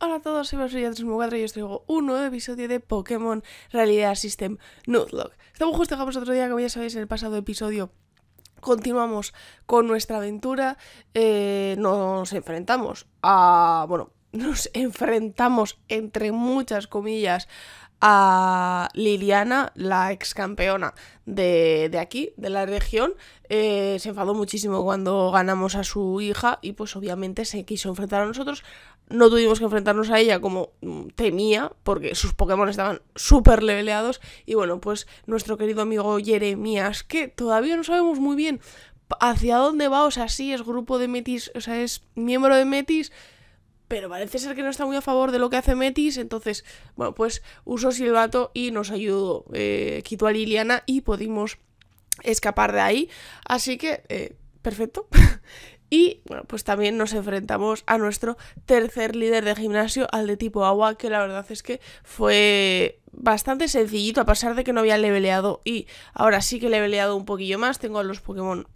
Hola a todos, soy basuya 34 y os traigo un nuevo episodio de Pokémon Realidad System Nuzlocke. Estamos justo acá, otro día, como ya sabéis, en el pasado episodio continuamos con nuestra aventura. Eh, nos enfrentamos a... bueno, nos enfrentamos entre muchas comillas a Liliana, la ex campeona de, aquí, de la región. Eh, se enfadó muchísimo cuando ganamos a su hija y pues obviamente se quiso enfrentar a nosotros no tuvimos que enfrentarnos a ella como mm, temía, porque sus Pokémon estaban súper leveleados. Y bueno, pues nuestro querido amigo Jeremías, que todavía no sabemos muy bien hacia dónde va, o sea, sí es grupo de Metis, o sea, es miembro de Metis, pero parece ser que no está muy a favor de lo que hace Metis, entonces, bueno, pues usó Silbato y nos ayudó, eh, quitó a Liliana y pudimos escapar de ahí, así que, eh, perfecto. Y bueno, pues también nos enfrentamos a nuestro tercer líder de gimnasio, al de tipo agua, que la verdad es que fue bastante sencillito, a pesar de que no había leveleado. Y ahora sí que leveleado un poquillo más, tengo a los Pokémon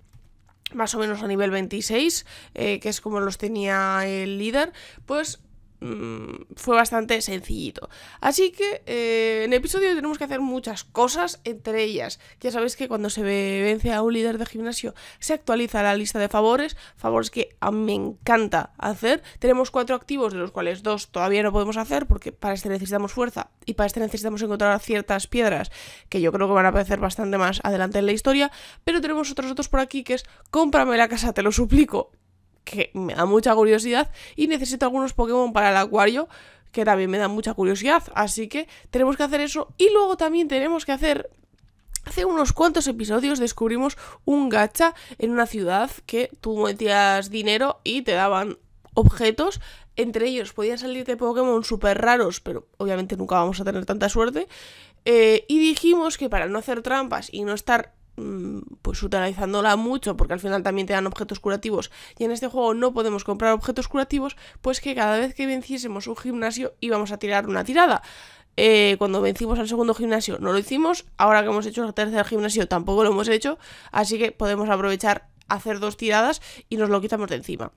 más o menos a nivel 26, eh, que es como los tenía el líder, pues Mm, fue bastante sencillito. Así que eh, en el episodio tenemos que hacer muchas cosas, entre ellas, ya sabéis que cuando se vence a un líder de gimnasio se actualiza la lista de favores, favores que a mí me encanta hacer. Tenemos cuatro activos, de los cuales dos todavía no podemos hacer porque para este necesitamos fuerza y para este necesitamos encontrar ciertas piedras que yo creo que van a aparecer bastante más adelante en la historia, pero tenemos otros otros por aquí que es cómprame la casa, te lo suplico, que me da mucha curiosidad y necesito algunos Pokémon para el acuario que también me da mucha curiosidad. Así que tenemos que hacer eso y luego también tenemos que hacer... Hace unos cuantos episodios descubrimos un gacha en una ciudad que tú metías dinero y te daban objetos. Entre ellos podían salirte Pokémon súper raros, pero obviamente nunca vamos a tener tanta suerte. Eh, y dijimos que para no hacer trampas y no estar Mm, pues utilizándola mucho porque al final también te dan objetos curativos y en este juego no podemos comprar objetos curativos pues que cada vez que venciésemos un gimnasio íbamos a tirar una tirada eh, cuando vencimos al segundo gimnasio no lo hicimos ahora que hemos hecho el tercer gimnasio tampoco lo hemos hecho así que podemos aprovechar hacer dos tiradas y nos lo quitamos de encima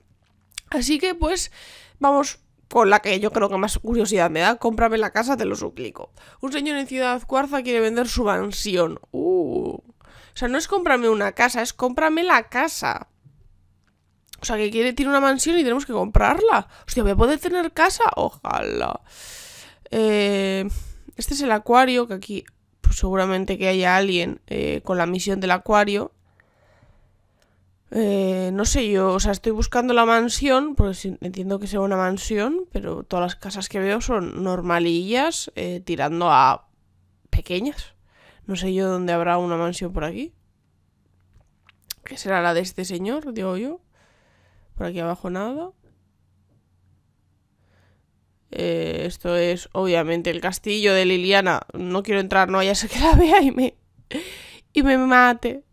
así que pues vamos con la que yo creo que más curiosidad me da, cómprame la casa, te lo suplico. Un señor en Ciudad Cuarza quiere vender su mansión. Uh, o sea, no es cómprame una casa, es cómprame la casa. O sea, que quiere, tiene una mansión y tenemos que comprarla. Hostia, ¿me puede tener casa? Ojalá. Eh, este es el acuario, que aquí pues, seguramente que haya alguien eh, con la misión del acuario. Eh, no sé, yo, o sea, estoy buscando la mansión, porque entiendo que sea una mansión, pero todas las casas que veo son normalillas, tirando a pequeñas. No sé yo dónde habrá una mansión por aquí. Que será la de este señor, digo yo. Por aquí abajo nada. Eh, esto es obviamente el castillo de Liliana. No quiero entrar, no vaya a que la vea y me, y me mate.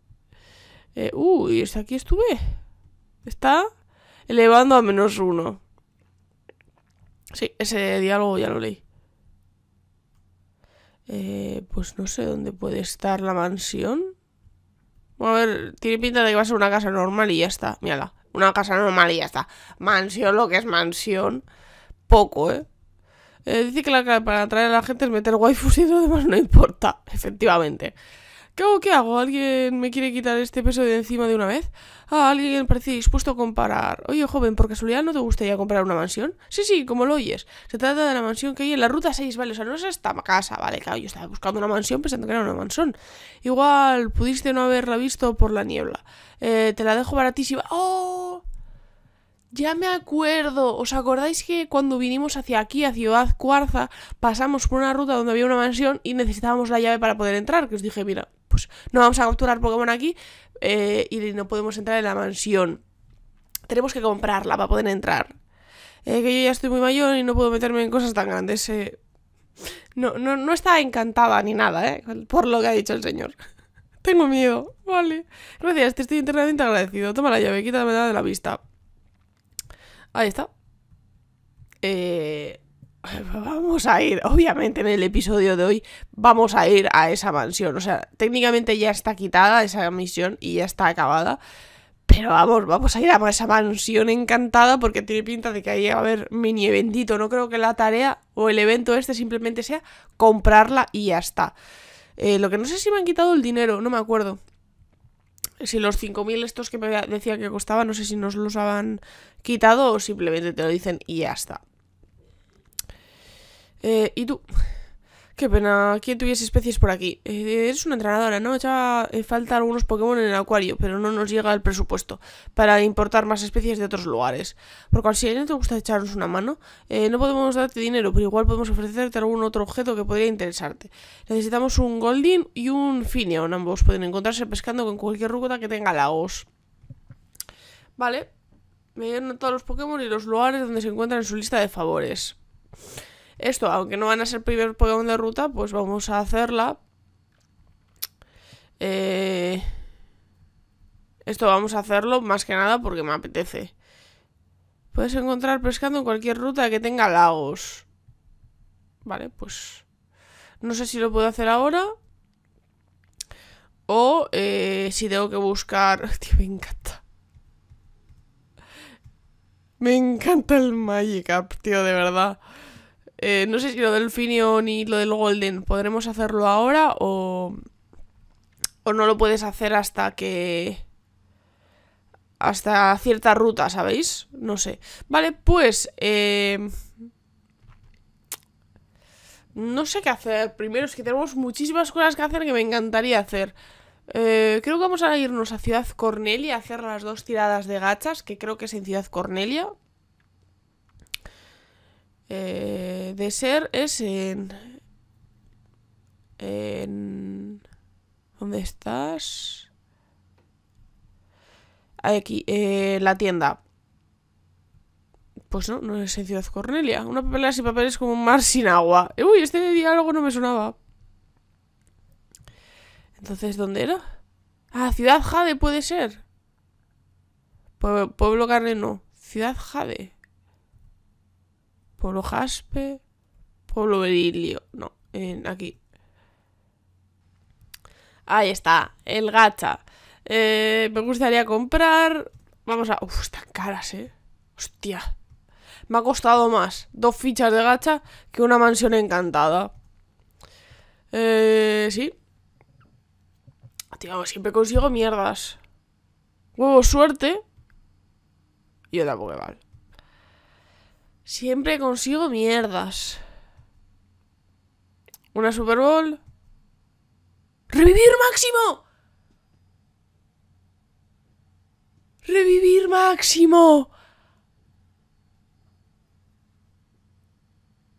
Eh, uy, hasta aquí estuve. Está elevando a menos uno. Sí, ese diálogo ya lo leí. Eh, pues no sé dónde puede estar la mansión. A ver, tiene pinta de que va a ser una casa normal y ya está. Mírala, una casa normal y ya está. Mansión, lo que es mansión. Poco, ¿eh? eh dice que la, para atraer a la gente es meter waifus y lo demás no importa, efectivamente. ¿Qué hago? ¿Qué hago? ¿Alguien me quiere quitar este peso de encima de una vez? Ah, alguien parece dispuesto a comparar. Oye, joven, ¿por casualidad no te gustaría comprar una mansión? Sí, sí, como lo oyes. Se trata de la mansión que hay en la ruta 6, ¿vale? O sea, no es esta casa, ¿vale? Claro, yo estaba buscando una mansión pensando que era una mansión. Igual pudiste no haberla visto por la niebla. Eh, te la dejo baratísima. ¡Oh! Ya me acuerdo, ¿os acordáis que cuando vinimos hacia aquí, a Ciudad Cuarza, pasamos por una ruta donde había una mansión y necesitábamos la llave para poder entrar? Que os dije, mira, pues, no vamos a capturar Pokémon aquí eh, y no podemos entrar en la mansión. Tenemos que comprarla para poder entrar. Eh, que yo ya estoy muy mayor y no puedo meterme en cosas tan grandes. Eh. No, no, está encantada ni nada, ¿eh? Por lo que ha dicho el señor. Tengo miedo, vale. Gracias, te estoy internamente agradecido. Toma la llave, quítame de la vista. Ahí está. Eh, vamos a ir, obviamente en el episodio de hoy vamos a ir a esa mansión. O sea, técnicamente ya está quitada esa misión y ya está acabada. Pero vamos, vamos a ir a esa mansión encantada porque tiene pinta de que ahí va a haber mini eventito. No creo que la tarea o el evento este simplemente sea comprarla y ya está. Eh, lo que no sé si me han quitado el dinero, no me acuerdo. Si los 5.000 estos que me decía que costaba, no sé si nos los han quitado o simplemente te lo dicen y ya está. Eh, ¿Y tú? Qué pena, ¿quién tuviese especies por aquí? Eh, eres una entrenadora, ¿no? Echaba eh, falta algunos Pokémon en el acuario, pero no nos llega el presupuesto para importar más especies de otros lugares. Por consiguiente, ¿no te gusta echarnos una mano? Eh, no podemos darte dinero, pero igual podemos ofrecerte algún otro objeto que podría interesarte. Necesitamos un Goldin y un Finion. Ambos pueden encontrarse pescando con cualquier rugota que tenga lagos. Vale. Me dieron todos los Pokémon y los lugares donde se encuentran en su lista de favores esto, aunque no van a ser primer Pokémon de ruta, pues vamos a hacerla. Eh, esto vamos a hacerlo más que nada porque me apetece. Puedes encontrar pescando en cualquier ruta que tenga lagos. Vale, pues... No sé si lo puedo hacer ahora. O eh, si tengo que buscar... Tío, me encanta. Me encanta el Magikarp, tío, de verdad. Eh, no sé si lo del Finio ni lo del Golden podremos hacerlo ahora o, no lo puedes hacer hasta que... Hasta cierta ruta, ¿sabéis? No sé. Vale, pues... Eh, no sé qué hacer. Primero es que tenemos muchísimas cosas que hacer que me encantaría hacer. Eh, creo que vamos a irnos a Ciudad Cornelia a hacer las dos tiradas de gachas, que creo que es en Ciudad Cornelia. Eh, de ser es en... en ¿Dónde estás? Aquí, eh, la tienda. Pues no, no es en Ciudad Cornelia. Una papelera sin papel como un mar sin agua. Uy, este diálogo no me sonaba. Entonces, ¿dónde era? Ah, Ciudad Jade puede ser. Pueblo Carne Ciudad Jade. Pueblo Jaspe, Pueblo Berilio. No, en aquí. Ahí está, el gacha. Eh, me gustaría comprar. Vamos a. Uf, están caras, eh. Hostia. Me ha costado más dos fichas de gacha que una mansión encantada. Eh, sí. Tío, siempre consigo mierdas. Huevo, suerte. Y otra Pokéball. Siempre consigo mierdas. Una Super Bowl. ¡Revivir máximo! ¡Revivir máximo!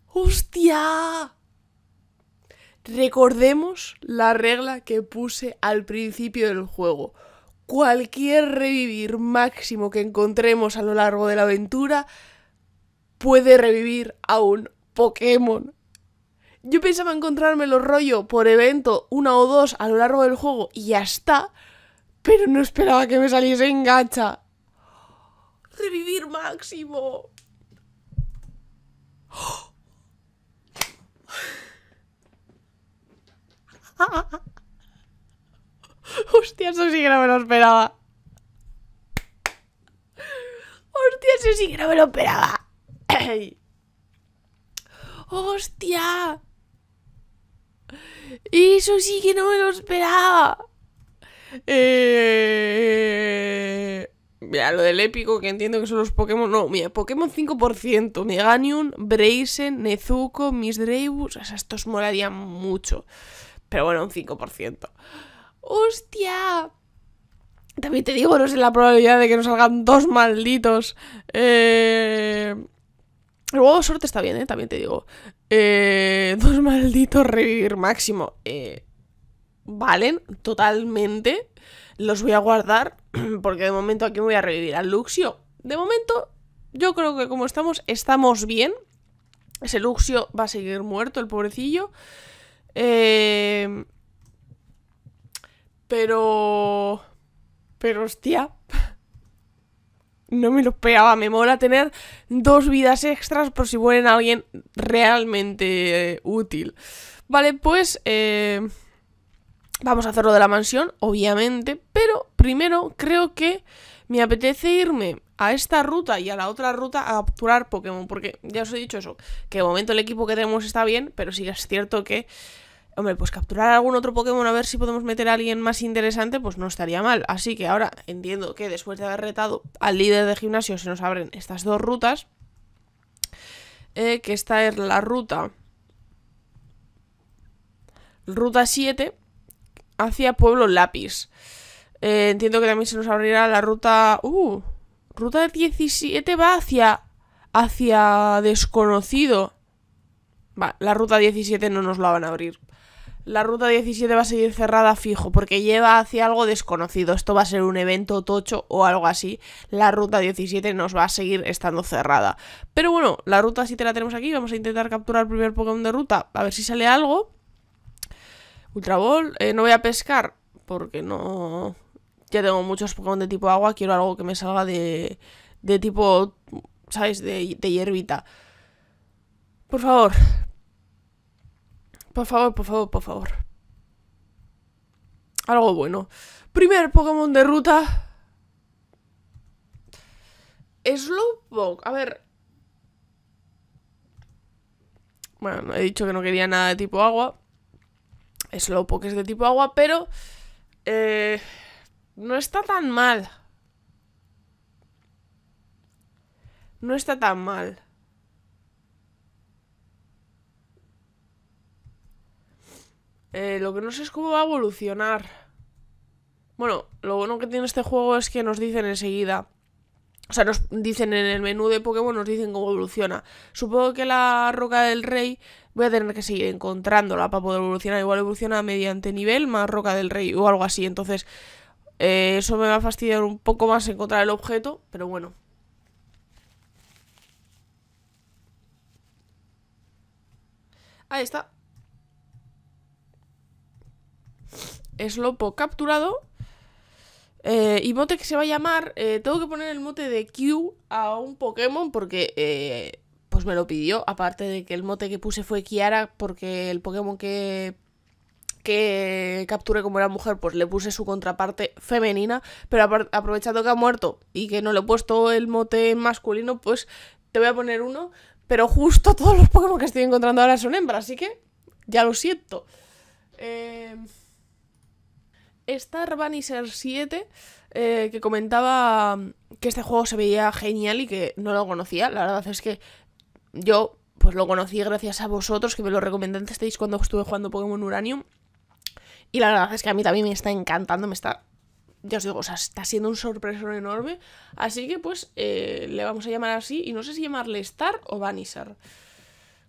¡Hostia! Recordemos la regla que puse al principio del juego. Cualquier revivir máximo que encontremos a lo largo de la aventura puede revivir a un Pokémon. Yo pensaba encontrarme los rollo por evento, una o dos a lo largo del juego y ya está, pero no esperaba que me saliese en gacha. Revivir máximo. Hostia, eso sí que no me lo esperaba. Hostia, eso sí que no me lo esperaba. ¡Hostia! Eso sí que no me lo esperaba. Eh... Mira, lo del épico que entiendo que son los Pokémon. No, mira, Pokémon 5%, Meganium, Braisen, Nezuko, Misdreavus. O sea, estos molarían mucho. Pero bueno, un 5%. ¡Hostia! También te digo, no sé la probabilidad de que nos salgan dos malditos. Eh. El suerte está bien, ¿eh? También te digo. Eh, dos malditos revivir máximo. Eh, valen totalmente. Los voy a guardar. Porque de momento aquí me voy a revivir al Luxio. De momento, yo creo que como estamos, estamos bien. Ese Luxio va a seguir muerto, el pobrecillo. Eh, pero... Pero hostia. no me lo pegaba, Me mola tener dos vidas extras por si mueren alguien realmente eh, útil. Vale, pues eh, vamos a hacerlo de la mansión, obviamente. Pero primero creo que me apetece irme a esta ruta y a la otra ruta a capturar Pokémon. Porque ya os he dicho eso, que de momento el equipo que tenemos está bien, pero sí que es cierto que Hombre, pues capturar algún otro Pokémon a ver si podemos meter a alguien más interesante, pues no estaría mal. Así que ahora entiendo que después de haber retado al líder de gimnasio se nos abren estas dos rutas. Eh, que esta es la ruta... Ruta 7 hacia Pueblo Lápiz. Eh, entiendo que también se nos abrirá la ruta... ¡Uh! Ruta 17 va hacia... Hacia desconocido. Va, la ruta 17 no nos la van a abrir la ruta 17 va a seguir cerrada fijo porque lleva hacia algo desconocido. Esto va a ser un evento tocho o algo así. La ruta 17 nos va a seguir estando cerrada. Pero bueno, la ruta 7 la tenemos aquí. Vamos a intentar capturar el primer Pokémon de ruta. A ver si sale algo. Ultra Ball. Eh, no voy a pescar porque no... Ya tengo muchos Pokémon de tipo agua. Quiero algo que me salga de, de tipo... ¿Sabes? De, de hierbita. Por favor, por favor, por favor, por favor. Algo bueno. Primer Pokémon de ruta. Slowpoke. A ver. Bueno, he dicho que no quería nada de tipo agua. Slowpoke es de tipo agua, pero... Eh, no está tan mal. No está tan mal. Eh, lo que no sé es cómo va a evolucionar. Bueno, lo bueno que tiene este juego es que nos dicen enseguida. O sea, nos dicen en el menú de Pokémon, nos dicen cómo evoluciona. Supongo que la roca del rey voy a tener que seguir encontrándola para poder evolucionar. Igual evoluciona mediante nivel más roca del rey o algo así. Entonces, eh, eso me va a fastidiar un poco más encontrar el objeto, pero bueno. Ahí está. Lopo capturado. Eh, y mote que se va a llamar. Eh, tengo que poner el mote de Q a un Pokémon porque. Eh, pues me lo pidió. Aparte de que el mote que puse fue Kiara porque el Pokémon que. Que capturé como era mujer, pues le puse su contraparte femenina. Pero aprovechando que ha muerto y que no le he puesto el mote masculino, pues te voy a poner uno. Pero justo todos los Pokémon que estoy encontrando ahora son hembras, así que ya lo siento. Eh. Star Vanisher 7, eh, que comentaba que este juego se veía genial y que no lo conocía. La verdad es que yo pues lo conocí gracias a vosotros que me lo recomendasteis cuando estuve jugando Pokémon Uranium. Y la verdad es que a mí también me está encantando, me está ya os digo, o sea, está siendo un sorpresor enorme. Así que pues eh, le vamos a llamar así. Y no sé si llamarle Star o Vanisher.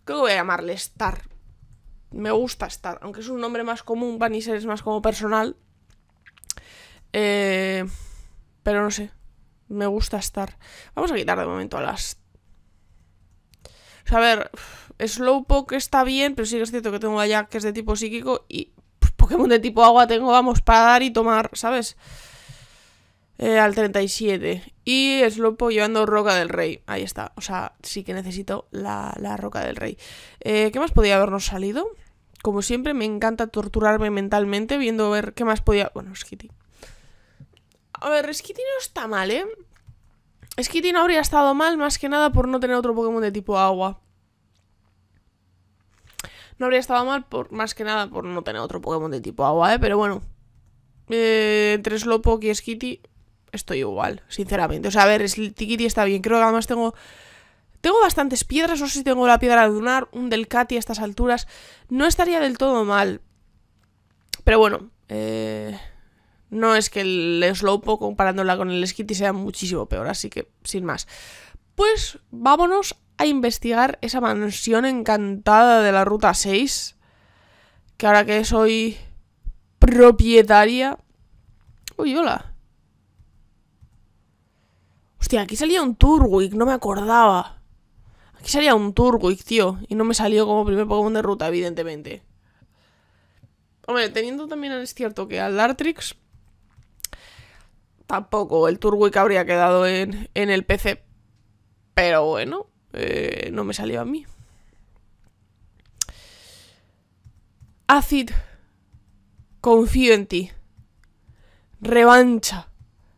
Creo que voy a llamarle Star. Me gusta Star, aunque es un nombre más común, Vanisher es más como personal. Eh, pero no sé. Me gusta estar. Vamos a quitar de momento a las. a ver. Slowpoke está bien, pero sí que es cierto que tengo allá Jack que es de tipo psíquico y Pokémon de tipo agua tengo, vamos, para dar y tomar, ¿sabes? Eh, al 37. Y Slowpoke llevando Roca del Rey. Ahí está. O sea, sí que necesito la, la Roca del Rey. Eh, ¿Qué más podía habernos salido? Como siempre, me encanta torturarme mentalmente viendo ver qué más podía... Bueno, es Kitty. A ver, Skitty no está mal, ¿eh? Skitty no habría estado mal más que nada por no tener otro Pokémon de tipo agua. No habría estado mal por más que nada por no tener otro Pokémon de tipo agua, ¿eh? Pero bueno. Eh, entre Slowpoke y Skitty estoy igual, sinceramente. O sea, a ver, Skitty está bien. Creo que además tengo... Tengo bastantes piedras, no sé si tengo la piedra lunar, un Delcati a estas alturas. No estaría del todo mal. Pero bueno, eh... No es que el Slowpoke comparándola con el Skitty sea muchísimo peor, así que sin más. Pues vámonos a investigar esa mansión encantada de la Ruta 6. Que ahora que soy propietaria... Uy, hola. Hostia, aquí salía un Turwick, no me acordaba. Aquí salía un Turwick, tío. Y no me salió como primer Pokémon de ruta, evidentemente. Hombre, teniendo también es cierto que al Dartrix tampoco el que habría quedado en, el PC. Pero bueno, eh, no me salió a mí. Acid, confío en ti. Revancha.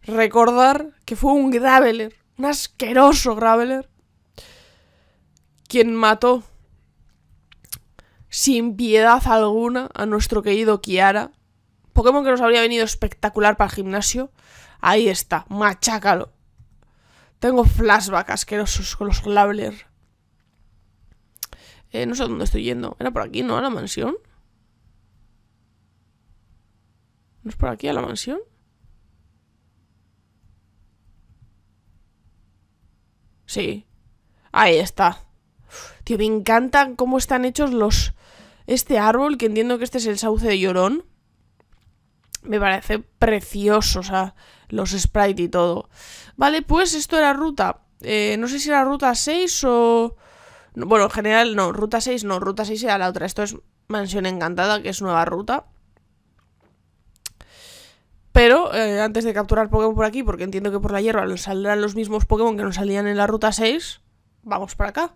Recordar que fue un Graveler, un asqueroso Graveler, quien mató sin piedad alguna a nuestro querido Kiara. Pokémon que nos habría venido espectacular para el gimnasio. Ahí está, machácalo. Tengo flashbacks asquerosos con los glabler. Eh, no sé dónde estoy yendo. ¿Era por aquí, no? ¿A la mansión? ¿No es por aquí, a la mansión? Sí. Ahí está. Tío, me encantan cómo están hechos los... Este árbol, que entiendo que este es el sauce de llorón. Me parece precioso, o sea los sprites y todo. Vale, pues esto era ruta. Eh, no sé si era ruta 6 o... Bueno, en general no, ruta 6 no, ruta 6 era la otra. Esto es Mansión Encantada, que es nueva ruta. Pero eh, antes de capturar Pokémon por aquí, porque entiendo que por la hierba nos saldrán los mismos Pokémon que nos salían en la ruta 6, vamos para acá.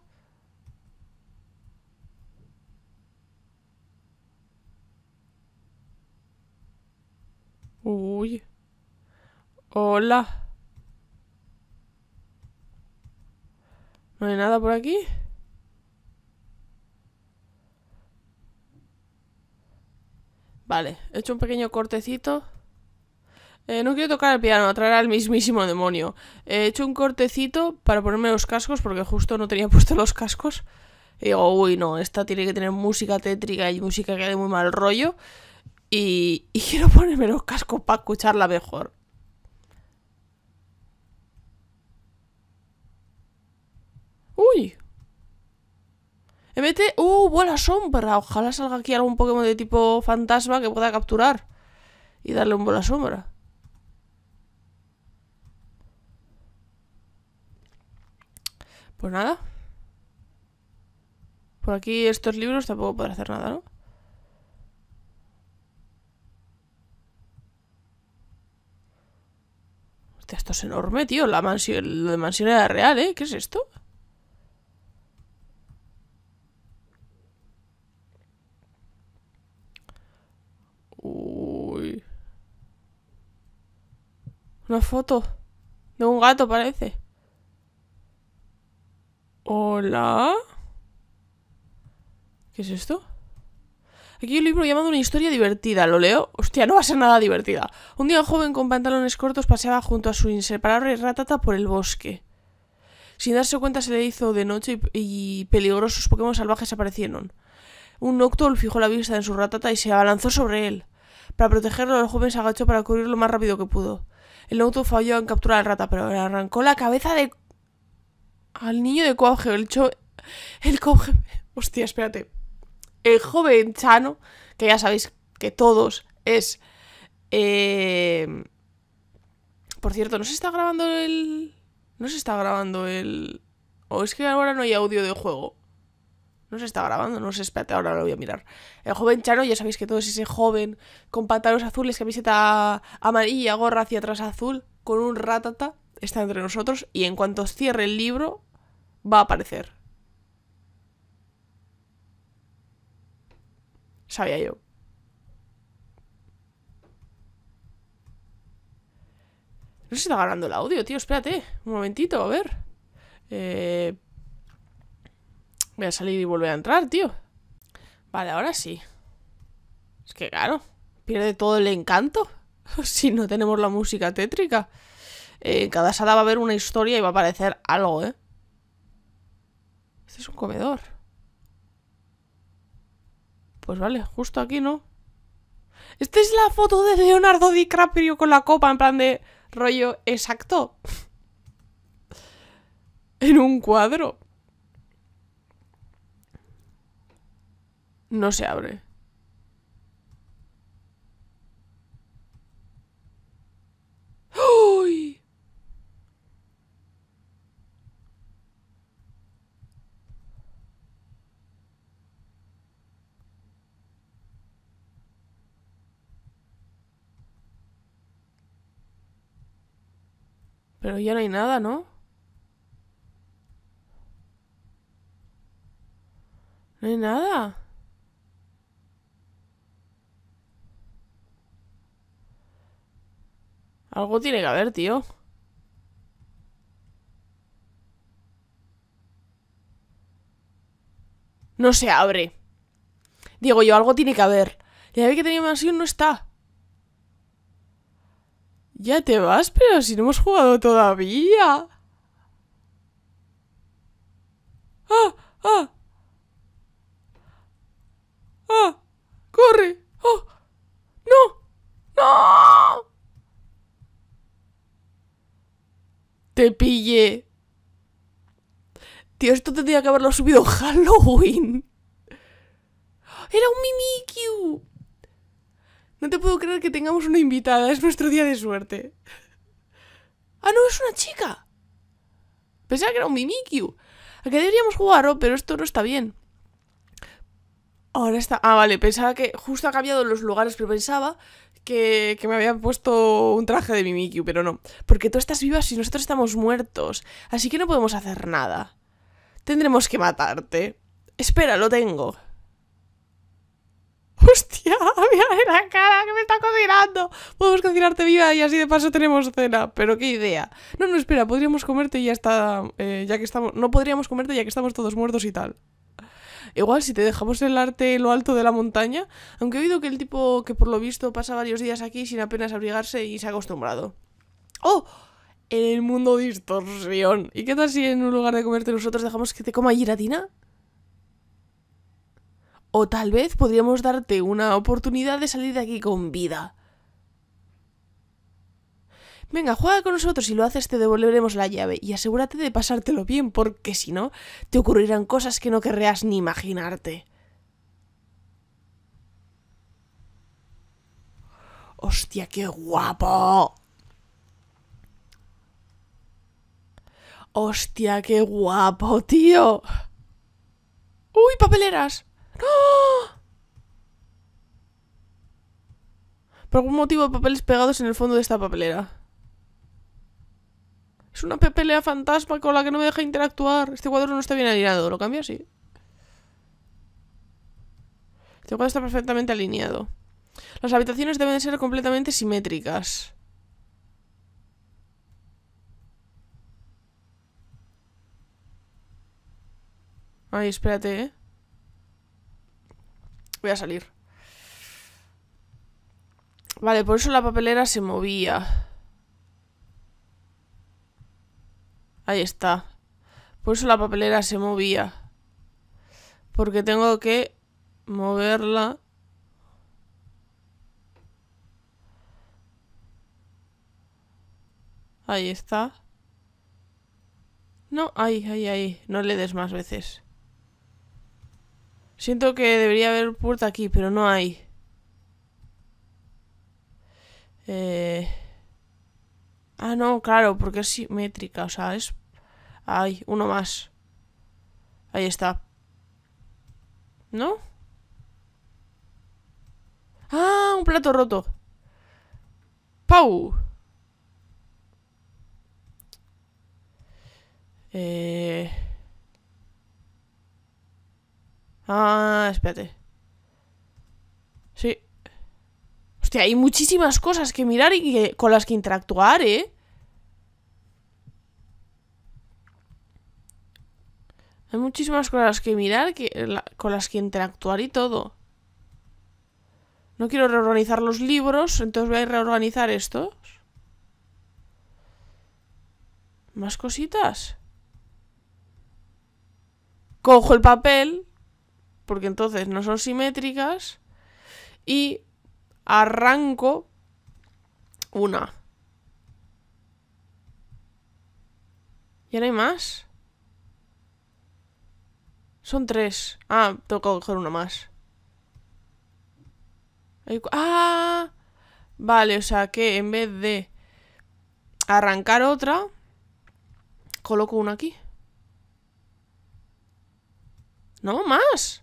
Uy. Hola. ¿No hay nada por aquí? Vale, he hecho un pequeño cortecito. Eh, no quiero tocar el piano, atraer al mismísimo demonio. Eh, he hecho un cortecito para ponerme los cascos porque justo no tenía puesto los cascos. Y digo, uy, no, esta tiene que tener música tétrica y música que dé muy mal rollo. Y, y quiero ponerme los cascos para escucharla mejor. Uy. MT. Uh, bola sombra. Ojalá salga aquí algún Pokémon de tipo fantasma que pueda capturar. Y darle un bola sombra. Pues nada. Por aquí estos libros tampoco podrá hacer nada, ¿no? esto es enorme, tío. La mansión, de mansión era real, ¿eh? ¿Qué es esto? Una foto. De un gato parece. Hola. ¿Qué es esto? Aquí hay un libro llamado Una historia divertida. ¿Lo leo? Hostia, no va a ser nada divertida. Un día un joven con pantalones cortos paseaba junto a su inseparable ratata por el bosque. Sin darse cuenta se le hizo de noche y, peligrosos Pokémon salvajes aparecieron. Un noctol fijó la vista en su ratata y se abalanzó sobre él. Para protegerlo, el joven se agachó para cubrir lo más rápido que pudo. El auto falló en capturar al rata, pero arrancó la cabeza de... Al niño de coge el cho... El coge... Hostia, espérate. El joven Chano, que ya sabéis que todos es... Eh, por cierto, ¿no se está grabando el...? ¿No se está grabando el...? ¿O es que ahora no hay audio de juego? No se está grabando, no sé, espérate, ahora lo voy a mirar. El joven Charo, ya sabéis que todo es ese joven con pantalones azules, camiseta amarilla, gorra hacia atrás azul, con un ratata, está entre nosotros y en cuanto cierre el libro va a aparecer. Sabía yo. No se está grabando el audio, tío. Espérate. Un momentito, a ver. Eh, Voy a salir y volver a entrar, tío. Vale, ahora sí. Es que claro, pierde todo el encanto si no tenemos la música tétrica. Eh, en cada sala va a haber una historia y va a aparecer algo, ¿eh? Este es un comedor. Pues vale, justo aquí, ¿no? Esta es la foto de Leonardo DiCaprio con la copa en plan de rollo exacto. en un cuadro. No se abre. ¡Uy! Pero ya no hay nada, ¿no? No hay nada. Algo tiene que haber, tío. No se abre. Digo yo, algo tiene que haber. Ya ve que tenía mansión no está. Ya te vas, pero si no hemos jugado todavía. ¡Ah! ¡Ah! ¡Ah! ¡Corre! ¡Ah! ¡No! ¡No! te pille. Tío, esto tendría que haberlo subido Halloween. ¡Era un Mimikyu! No te puedo creer que tengamos una invitada, es nuestro día de suerte. ¡Ah, no, es una chica! Pensaba que era un Mimikyu. ¿A qué deberíamos jugarlo? Oh, pero esto no está bien. Ahora está... Ah, vale, pensaba que justo ha cambiado los lugares, pero pensaba que, me habían puesto un traje de Mimikyu, pero no. Porque tú estás viva si nosotros estamos muertos. Así que no podemos hacer nada. Tendremos que matarte. Espera, lo tengo. ¡Hostia! Mira la cara que me está cocinando. Podemos cocinarte viva y así de paso tenemos cena. Pero qué idea. No, no, espera, podríamos comerte y ya está. Eh, ya que estamos. No podríamos comerte ya que estamos todos muertos y tal. Igual si te dejamos el arte en lo alto de la montaña, aunque he oído que el tipo que por lo visto pasa varios días aquí sin apenas abrigarse y se ha acostumbrado. ¡Oh! En el mundo distorsión. ¿Y qué tal si en un lugar de comerte nosotros dejamos que te coma giratina? O tal vez podríamos darte una oportunidad de salir de aquí con vida venga, juega con nosotros, si lo haces te devolveremos la llave y asegúrate de pasártelo bien porque si no, te ocurrirán cosas que no querrás ni imaginarte. ¡Hostia, qué guapo! ¡Hostia, qué guapo, tío! ¡Uy, papeleras! ¡No! ¡Ah! Por algún motivo, papeles pegados en el fondo de esta papelera. Es una pelea fantasma con la que no me deja interactuar. Este cuadro no está bien alineado. ¿Lo cambio? así? Este cuadro está perfectamente alineado. Las habitaciones deben ser completamente simétricas. Ay, espérate, ¿eh? Voy a salir. Vale, por eso la papelera se movía. Ahí está. Por eso la papelera se movía. Porque tengo que moverla. Ahí está. No, ahí, ahí, ahí. No le des más veces. Siento que debería haber puerta aquí, pero no hay. Eh... Ah, no, claro, porque es simétrica, o sea, es... Ay, uno más. Ahí está. ¿No? ¡Ah! Un plato roto. ¡Pau! Eh... Ah, espérate. Sí, Hostia, hay muchísimas cosas que mirar y con las que interactuar, ¿eh? Hay muchísimas cosas que mirar, que, con las que interactuar y todo. No quiero reorganizar los libros, entonces voy a reorganizar estos. Más cositas. Cojo el papel, porque entonces no son simétricas. Y arranco una. ¿Y no hay más? Son tres. Ah, tengo que coger una más. ¡Ah! Vale, o sea que en vez de arrancar otra, coloco una aquí. No, más.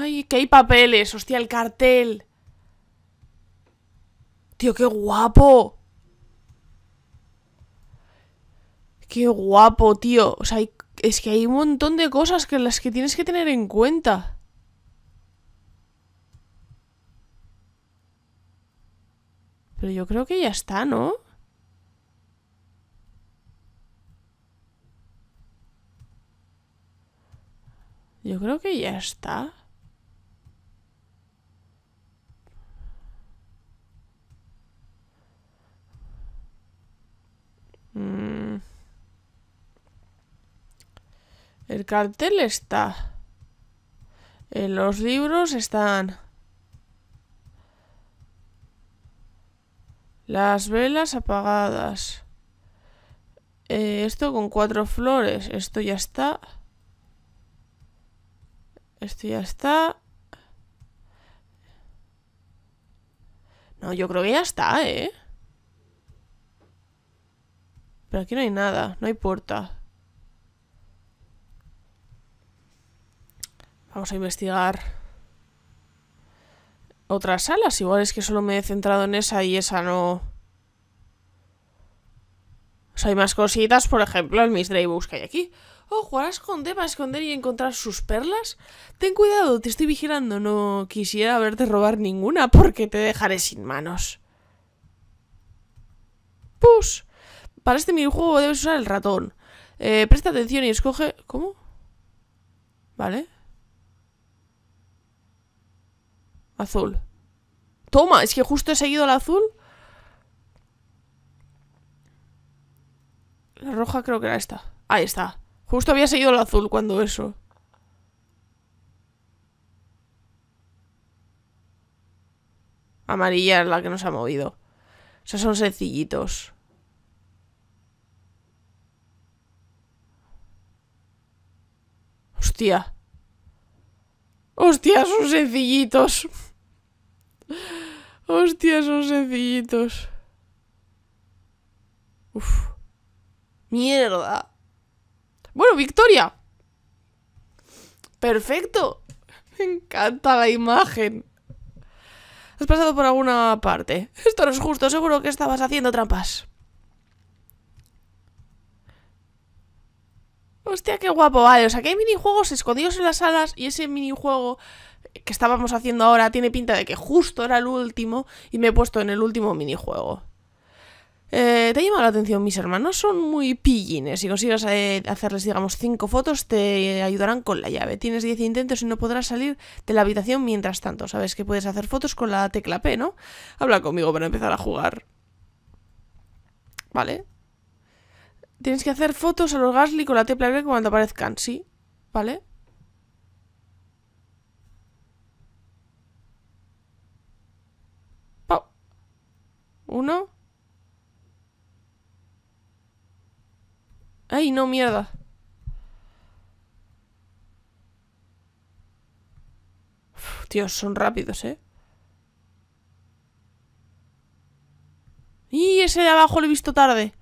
Ay, que hay papeles. Hostia, el cartel. Tío, qué guapo. Qué guapo, tío. O sea, es que hay un montón de cosas que las que tienes que tener en cuenta. Pero yo creo que ya está, ¿no? Yo creo que ya está. Mm. El cartel está. En eh, los libros están. Las velas apagadas. Eh, esto con cuatro flores. Esto ya está. Esto ya está. No, yo creo que ya está, ¿eh? Pero aquí no hay nada, no hay puerta. Vamos a investigar otras salas. Igual es que solo me he centrado en esa y esa no... O sea, hay más cositas, por ejemplo, el mis busca que hay aquí. Oh, jugar a esconder, a esconder y encontrar sus perlas. Ten cuidado, te estoy vigilando. No quisiera verte robar ninguna porque te dejaré sin manos. Push. Para este minijuego debes usar el ratón. Eh, presta atención y escoge... ¿Cómo? Vale. Azul. Toma, es que justo he seguido el azul. La roja creo que era esta. Ahí está. Justo había seguido el azul cuando eso. Amarilla es la que nos ha movido. Esos son sencillitos. Hostia. Hostia, son sencillitos. Hostia, son sencillitos. Mierda. Bueno, victoria. Perfecto. Me encanta la imagen. Has pasado por alguna parte. Esto no es justo, seguro que estabas haciendo trampas. Hostia, qué guapo, vale. O sea, que hay minijuegos escondidos en las salas y ese minijuego que estábamos haciendo ahora tiene pinta de que justo era el último y me he puesto en el último minijuego. Eh, te ha llamado la atención, mis hermanos son muy pillines. Si consigues eh, hacerles, digamos, cinco fotos, te ayudarán con la llave. Tienes 10 intentos y no podrás salir de la habitación mientras tanto. Sabes que puedes hacer fotos con la tecla P, ¿no? Habla conmigo para empezar a jugar. Vale, Tienes que hacer fotos a los Gasly con la tecla B cuando aparezcan, ¿sí? ¿Vale? Pau. Uno. Ay, no, mierda. son rápidos, ¿eh? Y ese de abajo lo he visto tarde.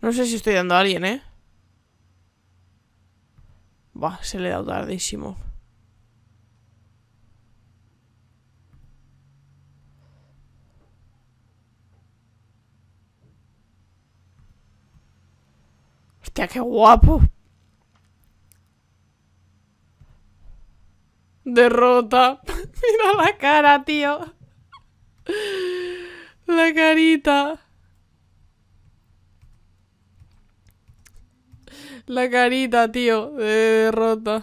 No sé si estoy dando a alguien, ¿eh? Va, se le da dado tardísimo. Hostia, qué guapo. Derrota. Mira la cara, tío. La carita. La carita, tío, de derrota.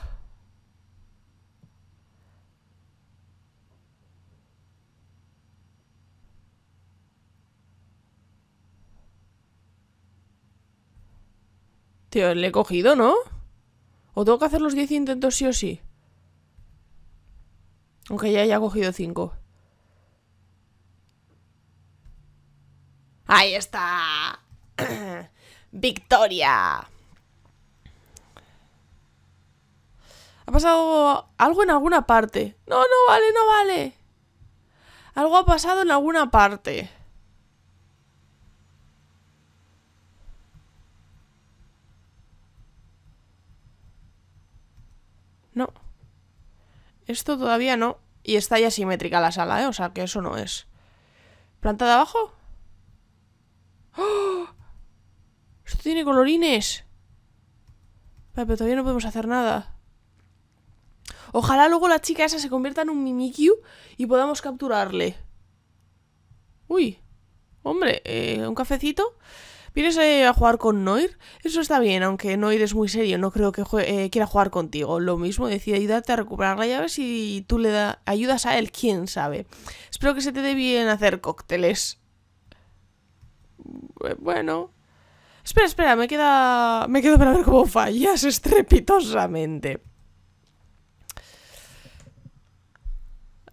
Tío, le he cogido, ¿no? ¿O tengo que hacer los 10 intentos sí o sí? Aunque ya haya cogido 5. ¡Ahí está! ¡Victoria! Ha pasado algo en alguna parte. No, no vale, no vale. Algo ha pasado en alguna parte. No. Esto todavía no. Y está ya simétrica la sala, ¿eh? O sea que eso no es. ¿Planta de abajo? ¡Oh! Esto tiene colorines. pero todavía no podemos hacer nada. Ojalá luego la chica esa se convierta en un Mimikyu y podamos capturarle. Uy, hombre, eh, un cafecito. ¿Vienes eh, a jugar con Noir? Eso está bien, aunque Noir es muy serio, no creo que eh, quiera jugar contigo. Lo mismo, decide ayudarte a recuperar la llave si tú le da ayudas a él, quién sabe. Espero que se te dé bien hacer cócteles. Bueno. Espera, espera, me queda. Me quedo para ver cómo fallas estrepitosamente.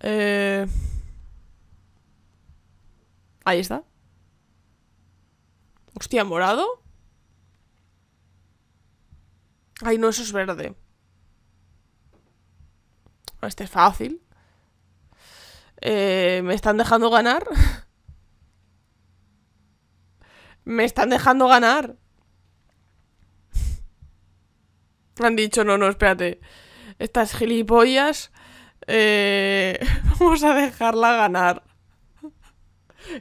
Eh, ahí está. Hostia, morado. Ay, no, eso es verde. Este es fácil. Eh, Me están dejando ganar. Me están dejando ganar. Han dicho, no, no, espérate. Estas gilipollas eh, vamos a dejarla ganar.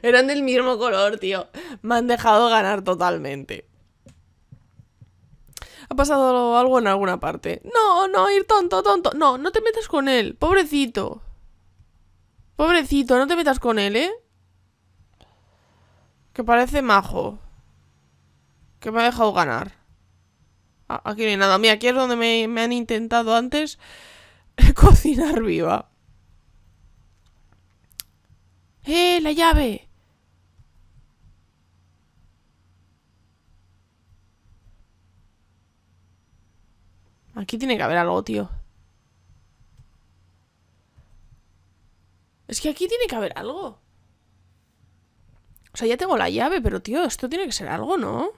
Eran del mismo color, tío. Me han dejado ganar totalmente. ¿Ha pasado algo en alguna parte? No, no, ir tonto, tonto. No, no te metas con él. Pobrecito. Pobrecito, no te metas con él, ¿eh? Que parece majo. Que me ha dejado ganar. Ah, aquí no hay nada. Mira, aquí es donde me, me han intentado antes... Cocinar viva. ¡Eh, la llave! Aquí tiene que haber algo, tío. Es que aquí tiene que haber algo. O sea, ya tengo la llave, pero tío, esto tiene que ser algo, ¿no?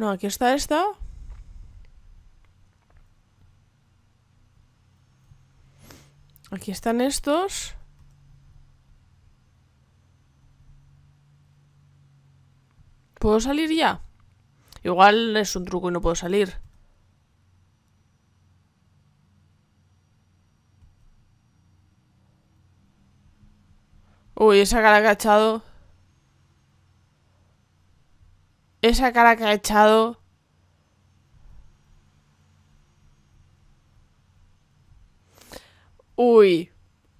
No, aquí está esta. Aquí están estos. ¿Puedo salir ya? Igual es un truco y no puedo salir. Uy, esa cara agachado. Esa cara que ha echado... Uy,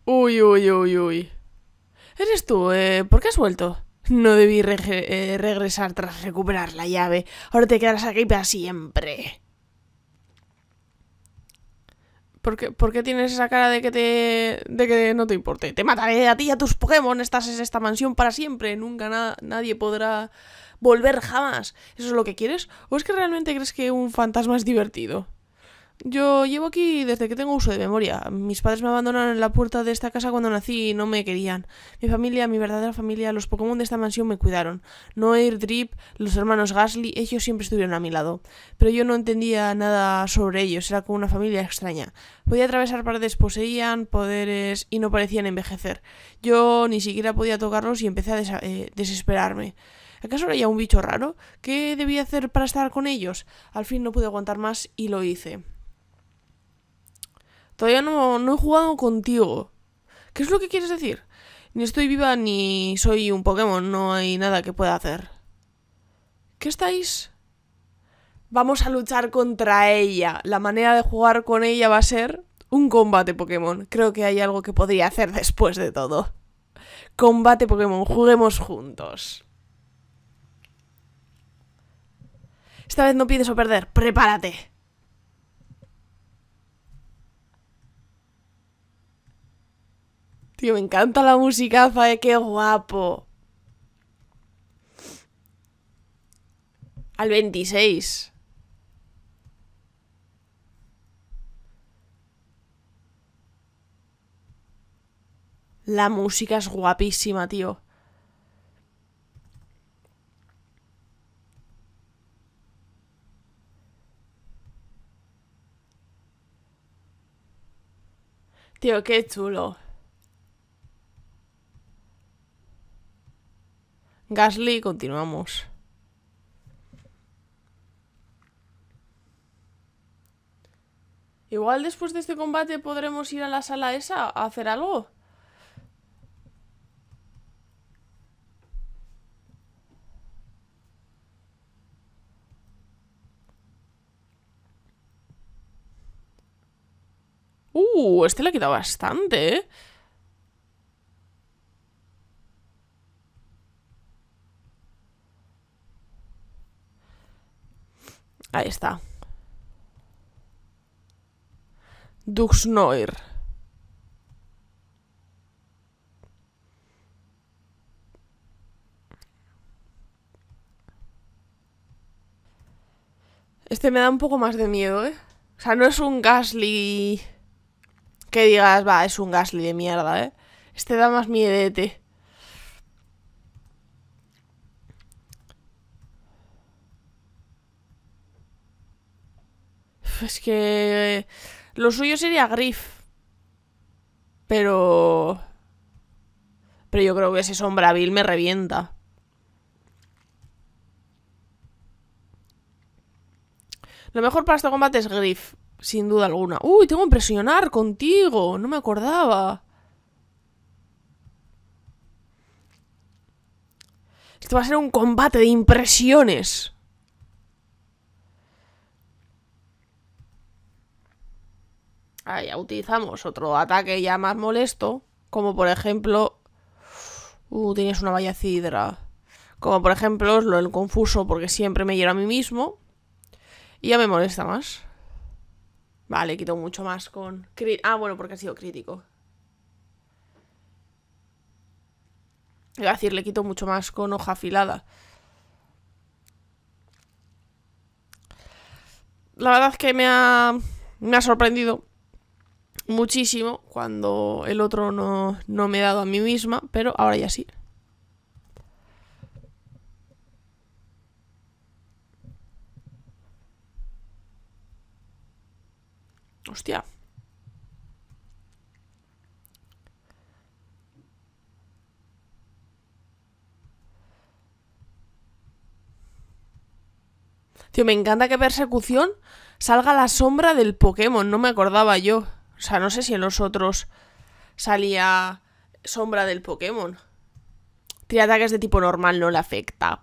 uy, uy, uy, uy. Eres tú, eh, ¿por qué has vuelto? No debí eh, regresar tras recuperar la llave. Ahora te quedarás aquí para siempre. ¿Por qué, ¿Por qué, tienes esa cara de que te. de que no te importe? Te mataré a ti y a tus Pokémon. Estás en esta mansión para siempre. Nunca nadie podrá volver jamás. ¿Eso es lo que quieres? ¿O es que realmente crees que un fantasma es divertido? Yo llevo aquí desde que tengo uso de memoria. Mis padres me abandonaron en la puerta de esta casa cuando nací y no me querían. Mi familia, mi verdadera familia, los Pokémon de esta mansión me cuidaron. Noir, Drip, los hermanos Gasly, ellos siempre estuvieron a mi lado. Pero yo no entendía nada sobre ellos, era como una familia extraña. Podía atravesar paredes, poseían poderes y no parecían envejecer. Yo ni siquiera podía tocarlos y empecé a eh, desesperarme. ¿Acaso era ya un bicho raro? ¿Qué debía hacer para estar con ellos? Al fin no pude aguantar más y lo hice. Todavía no, no he jugado contigo. ¿Qué es lo que quieres decir? Ni estoy viva ni soy un Pokémon, no hay nada que pueda hacer. ¿Qué estáis? Vamos a luchar contra ella. La manera de jugar con ella va a ser un combate Pokémon. Creo que hay algo que podría hacer después de todo. Combate Pokémon, juguemos juntos. Esta vez no o perder. Prepárate. Tío, me encanta la música, Fae, eh, Qué guapo. Al 26. La música es guapísima, tío. Tío, qué chulo. Gasly, continuamos. Igual después de este combate podremos ir a la sala esa a hacer algo. Uh, este le ha quitado bastante, ¿eh? Ahí está. Duxnoir. Este me da un poco más de miedo, ¿eh? O sea, no es un Gasly que digas, va, es un Gasly de mierda, ¿eh? Este da más miedete. Es que... Lo suyo sería Griff. Pero... Pero yo creo que ese sombra vil me revienta. Lo mejor para este combate es Griff sin duda alguna. Uy, tengo que impresionar contigo, no me acordaba. Esto va a ser un combate de impresiones. Ah, ya utilizamos otro ataque ya más molesto, como por ejemplo... Uh, tienes una valla cidra. Como por ejemplo, lo del confuso porque siempre me hiero a mí mismo. Y ya me molesta más. Vale, quito mucho más con... Ah, bueno, porque ha sido crítico. a decir, le quito mucho más con hoja afilada. La verdad es que me ha, sorprendido muchísimo cuando el otro no, no me he dado a mí misma, pero ahora ya sí. Hostia. Tío, me encanta que persecución salga la sombra del Pokémon. No me acordaba yo. O sea, no sé si en los otros salía sombra del Pokémon. Triataque es de tipo normal, no le afecta.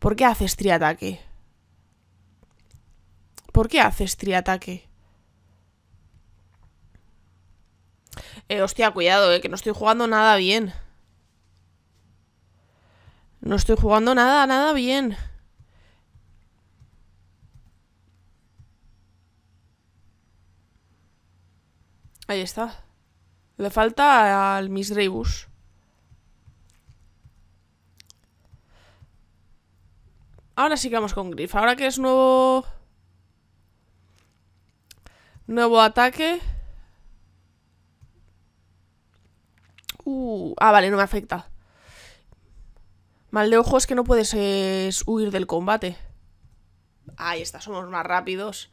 ¿Por qué haces triataque? ¿Por qué haces triataque? Eh, hostia, cuidado, eh, que no estoy jugando nada bien. No estoy jugando nada, nada bien. Ahí está. Le falta al Miss Ahora sí que vamos con Griff. Ahora que es nuevo... Nuevo ataque... Uh, ah, vale, no me afecta. Mal de ojo es que no puedes huir del combate. Ahí está, somos más rápidos.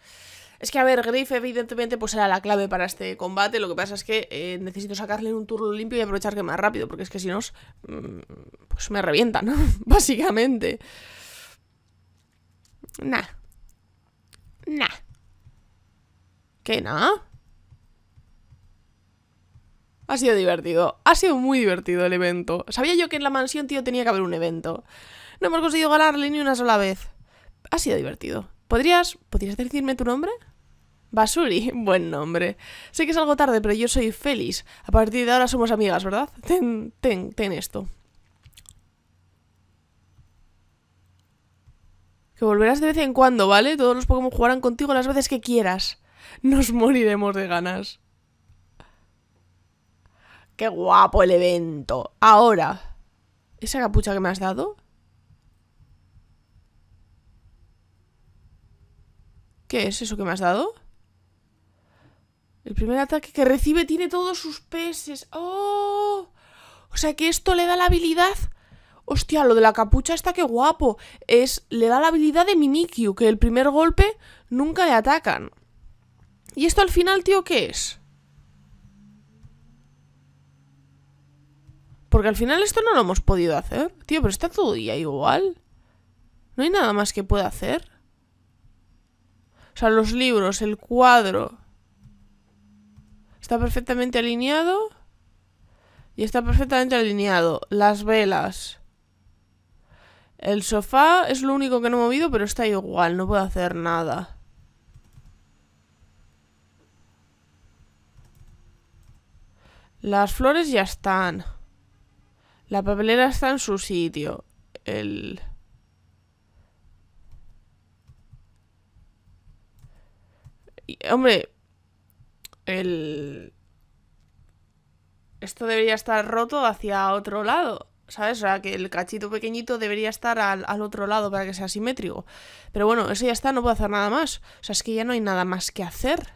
Es que, a ver, Griff evidentemente pues era la clave para este combate. Lo que pasa es que eh, necesito sacarle un turno limpio y aprovechar que más rápido. Porque es que si no, mm, pues me revientan, ¿no? básicamente. Nah. Nah. ¿Qué, no? Ha sido divertido. Ha sido muy divertido el evento. Sabía yo que en la mansión, tío, tenía que haber un evento. No hemos conseguido ganarle ni una sola vez. Ha sido divertido. ¿Podrías, ¿podrías decirme tu nombre? Basuri, buen nombre. Sé que es algo tarde, pero yo soy feliz. A partir de ahora somos amigas, ¿verdad? Ten, ten, ten esto. Que volverás de vez en cuando, ¿vale? Todos los Pokémon jugarán contigo las veces que quieras. Nos moriremos de ganas qué guapo el evento. Ahora, ¿esa capucha que me has dado? ¿Qué es eso que me has dado? El primer ataque que recibe tiene todos sus peces. ¡Oh! O sea que esto le da la habilidad... Hostia, lo de la capucha está que guapo. Es, le da la habilidad de Mimikyu, que el primer golpe nunca le atacan. ¿Y esto al final, tío, qué es? Porque al final esto no lo hemos podido hacer. Tío, pero está todo ya igual. No hay nada más que pueda hacer. O sea, los libros, el cuadro. Está perfectamente alineado. Y está perfectamente alineado. Las velas. El sofá es lo único que no he movido, pero está igual. No puedo hacer nada. Las flores ya están. La papelera está en su sitio. El... hombre, el... Esto debería estar roto hacia otro lado, ¿sabes? O sea, que el cachito pequeñito debería estar al, al otro lado para que sea simétrico. Pero bueno, eso ya está, no puedo hacer nada más. O sea, es que ya no hay nada más que hacer.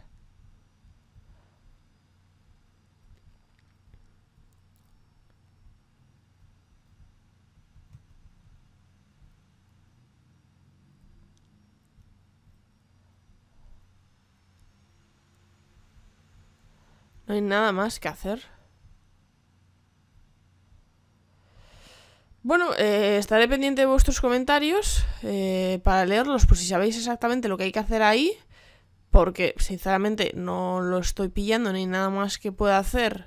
No hay nada más que hacer. Bueno, eh, estaré pendiente de vuestros comentarios eh, para leerlos por si sabéis exactamente lo que hay que hacer ahí. Porque sinceramente no lo estoy pillando ni nada más que pueda hacer.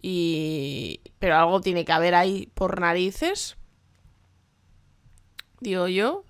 Y... Pero algo tiene que haber ahí por narices. Digo yo.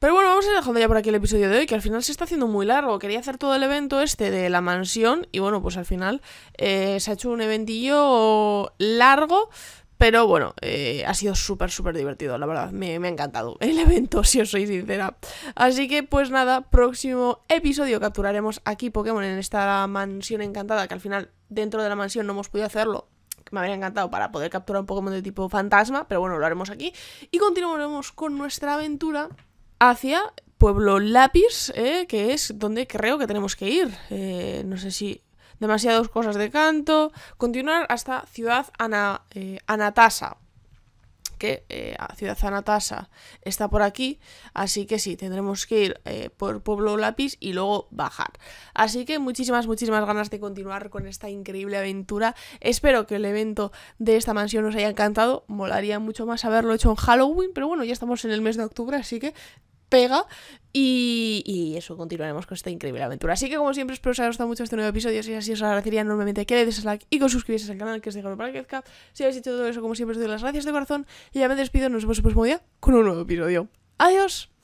Pero bueno, vamos a ir dejando ya por aquí el episodio de hoy, que al final se está haciendo muy largo. Quería hacer todo el evento este de la mansión y bueno, pues al final eh, se ha hecho un eventillo largo, pero bueno, eh, ha sido súper, súper divertido, la verdad. Me, me, ha encantado el evento, si os soy sincera. Así que pues nada, próximo episodio capturaremos aquí Pokémon en esta mansión encantada, que al final dentro de la mansión no hemos podido hacerlo me habría encantado para poder capturar un Pokémon de tipo fantasma, pero bueno, lo haremos aquí. Y continuaremos con nuestra aventura hacia Pueblo Lápiz, eh, que es donde creo que tenemos que ir. Eh, no sé si demasiadas cosas de canto. Continuar hasta Ciudad Ana, eh, Anatasa que Ciudad Anatasa está por aquí, así que sí, tendremos que ir por Pueblo Lápiz y luego bajar. Así que muchísimas, muchísimas ganas de continuar con esta increíble aventura. Espero que el evento de esta mansión os haya encantado. Molaría mucho más haberlo hecho en Halloween, pero bueno, ya estamos en el mes de octubre, así que pega. Y, y, eso, continuaremos con esta increíble aventura. Así que, como siempre, espero que os haya gustado mucho este nuevo episodio. Si es así, os agradecería enormemente que le des like y que os al canal, que os dejo para que crezca. Si habéis hecho todo eso, como siempre, os doy las gracias de corazón. Y ya me despido, nos vemos el próximo día con un nuevo episodio. ¡Adiós!